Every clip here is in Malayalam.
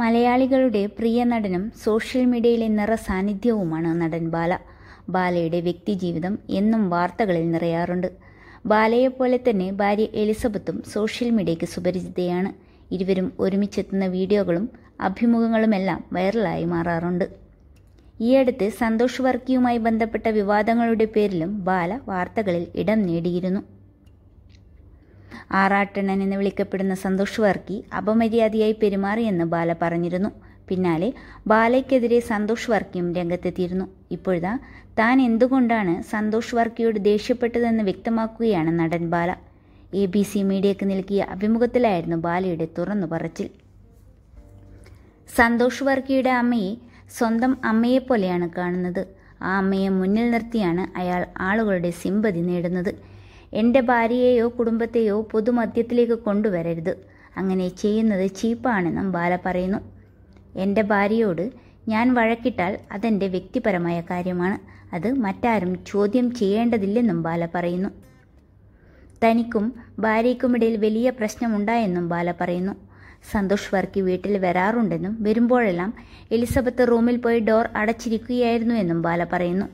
മലയാളികളുടെ പ്രിയ നടനും സോഷ്യൽ മീഡിയയിലെ നിറ സാന്നിധ്യവുമാണ് നടൻ ബാല ബാലയുടെ വ്യക്തിജീവിതം എന്നും വാർത്തകളിൽ നിറയാറുണ്ട് ബാലയെപ്പോലെ തന്നെ ഭാര്യ എലിസബത്തും സോഷ്യൽ മീഡിയയ്ക്ക് സുപരിചിതയാണ് ഇരുവരും ഒരുമിച്ചെത്തുന്ന വീഡിയോകളും അഭിമുഖങ്ങളുമെല്ലാം വൈറലായി മാറാറുണ്ട് ഈയടുത്ത് സന്തോഷ് വർക്കിയുമായി ബന്ധപ്പെട്ട വിവാദങ്ങളുടെ പേരിലും ബാല വാർത്തകളിൽ ഇടം നേടിയിരുന്നു ആറാട്ടണൻ എന്ന് വിളിക്കപ്പെടുന്ന സന്തോഷ് വർക്കി അപമര്യാദയായി പെരുമാറിയെന്ന് ബാല പറഞ്ഞിരുന്നു പിന്നാലെ ബാലയ്ക്കെതിരെ സന്തോഷ് വർക്കിയും രംഗത്തെത്തിയിരുന്നു ഇപ്പോഴാ താൻ എന്തുകൊണ്ടാണ് സന്തോഷ് വർക്കിയോട് ദേഷ്യപ്പെട്ടതെന്ന് വ്യക്തമാക്കുകയാണ് നടൻ ബാല എ ബി സി മീഡിയക്ക് നൽകിയ അഭിമുഖത്തിലായിരുന്നു ബാലയുടെ തുറന്നു പറച്ചിൽ സന്തോഷ് വർക്കിയുടെ അമ്മയെ സ്വന്തം അമ്മയെ പോലെയാണ് കാണുന്നത് ആ അമ്മയെ മുന്നിൽ നിർത്തിയാണ് അയാൾ ആളുകളുടെ സിമ്പതി നേടുന്നത് എൻ്റെ ഭാര്യയെയോ കുടുംബത്തെയോ പൊതുമധ്യത്തിലേക്ക് കൊണ്ടുവരരുത് അങ്ങനെ ചെയ്യുന്നത് ചീപ്പാണെന്നും ബാല പറയുന്നു എൻ്റെ ഭാര്യയോട് ഞാൻ വഴക്കിട്ടാൽ അതെൻ്റെ വ്യക്തിപരമായ കാര്യമാണ് അത് മറ്റാരും ചോദ്യം ചെയ്യേണ്ടതില്ലെന്നും ബാല പറയുന്നു തനിക്കും ഭാര്യയ്ക്കുമിടയിൽ വലിയ പ്രശ്നമുണ്ടായെന്നും ബാല പറയുന്നു സന്തോഷ് വർക്കി വീട്ടിൽ വരാറുണ്ടെന്നും വരുമ്പോഴെല്ലാം എലിസബത്ത് റൂമിൽ പോയി ഡോർ അടച്ചിരിക്കുകയായിരുന്നു എന്നും ബാല പറയുന്നു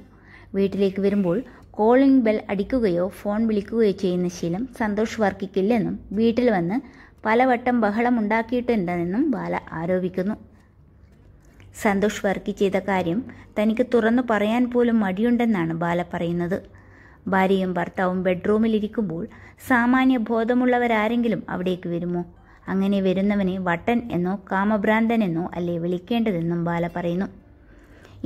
വീട്ടിലേക്ക് വരുമ്പോൾ കോളിംഗ് ബെൽ അടിക്കുകയോ ഫോൺ വിളിക്കുകയോ ചെയ്യുന്ന ശീലം സന്തോഷ് വർക്കിക്കില്ലെന്നും വീട്ടിൽ വന്ന് പലവട്ടം ബഹളമുണ്ടാക്കിയിട്ടുണ്ടെന്നും ബാല ആരോപിക്കുന്നു സന്തോഷ് വർക്കി ചെയ്ത കാര്യം തനിക്ക് തുറന്നു പറയാൻ പോലും മടിയുണ്ടെന്നാണ് ബാല പറയുന്നത് ഭാര്യയും ഭർത്താവും ബെഡ്റൂമിലിരിക്കുമ്പോൾ സാമാന്യ ബോധമുള്ളവരാരെങ്കിലും അവിടേക്ക് വരുമോ അങ്ങനെ വരുന്നവനെ വട്ടൻ എന്നോ കാമഭ്രാന്തനെന്നോ അല്ലേ വിളിക്കേണ്ടതെന്നും ബാല പറയുന്നു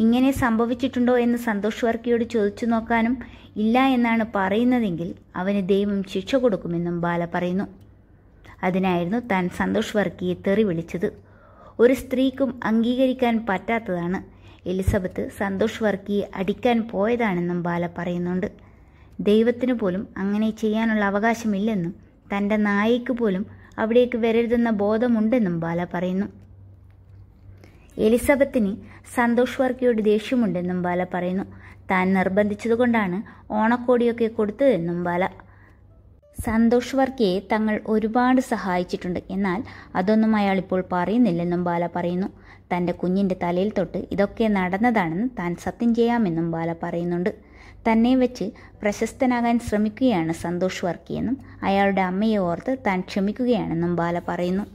ഇങ്ങനെ സംഭവിച്ചിട്ടുണ്ടോ എന്ന് സന്തോഷ് വർക്കിയോട് ചോദിച്ചു നോക്കാനും ഇല്ല എന്നാണ് പറയുന്നതെങ്കിൽ അവന് ദൈവം ശിക്ഷ കൊടുക്കുമെന്നും ബാല പറയുന്നു അതിനായിരുന്നു താൻ സന്തോഷ് വർക്കിയെ തെറി വിളിച്ചത് ഒരു സ്ത്രീക്കും അംഗീകരിക്കാൻ പറ്റാത്തതാണ് എലിസബത്ത് സന്തോഷ് വർക്കിയെ അടിക്കാൻ പോയതാണെന്നും ബാല പറയുന്നുണ്ട് ദൈവത്തിന് പോലും അങ്ങനെ ചെയ്യാനുള്ള അവകാശമില്ലെന്നും തൻ്റെ നായയ്ക്ക് പോലും അവിടേക്ക് വരരുതെന്ന ബോധമുണ്ടെന്നും ബാല പറയുന്നു എലിസബത്തിന് സന്തോഷ് വർക്കിയോട് ദേഷ്യമുണ്ടെന്നും ബാല പറയുന്നു താൻ നിർബന്ധിച്ചതുകൊണ്ടാണ് ഓണക്കോടിയൊക്കെ കൊടുത്തതെന്നും ബാല സന്തോഷ് വർക്കിയെ തങ്ങൾ ഒരുപാട് സഹായിച്ചിട്ടുണ്ട് എന്നാൽ അതൊന്നും അയാൾ ഇപ്പോൾ പറയുന്നില്ലെന്നും ബാല പറയുന്നു തൻ്റെ കുഞ്ഞിൻ്റെ തലയിൽ തൊട്ട് ഇതൊക്കെ നടന്നതാണെന്ന് താൻ സത്യം ചെയ്യാമെന്നും ബാല പറയുന്നുണ്ട് തന്നെ വെച്ച് പ്രശസ്തനാകാൻ ശ്രമിക്കുകയാണ് സന്തോഷ് വർക്കിയെന്നും അയാളുടെ അമ്മയെ ഓർത്ത് താൻ ക്ഷമിക്കുകയാണെന്നും ബാല പറയുന്നു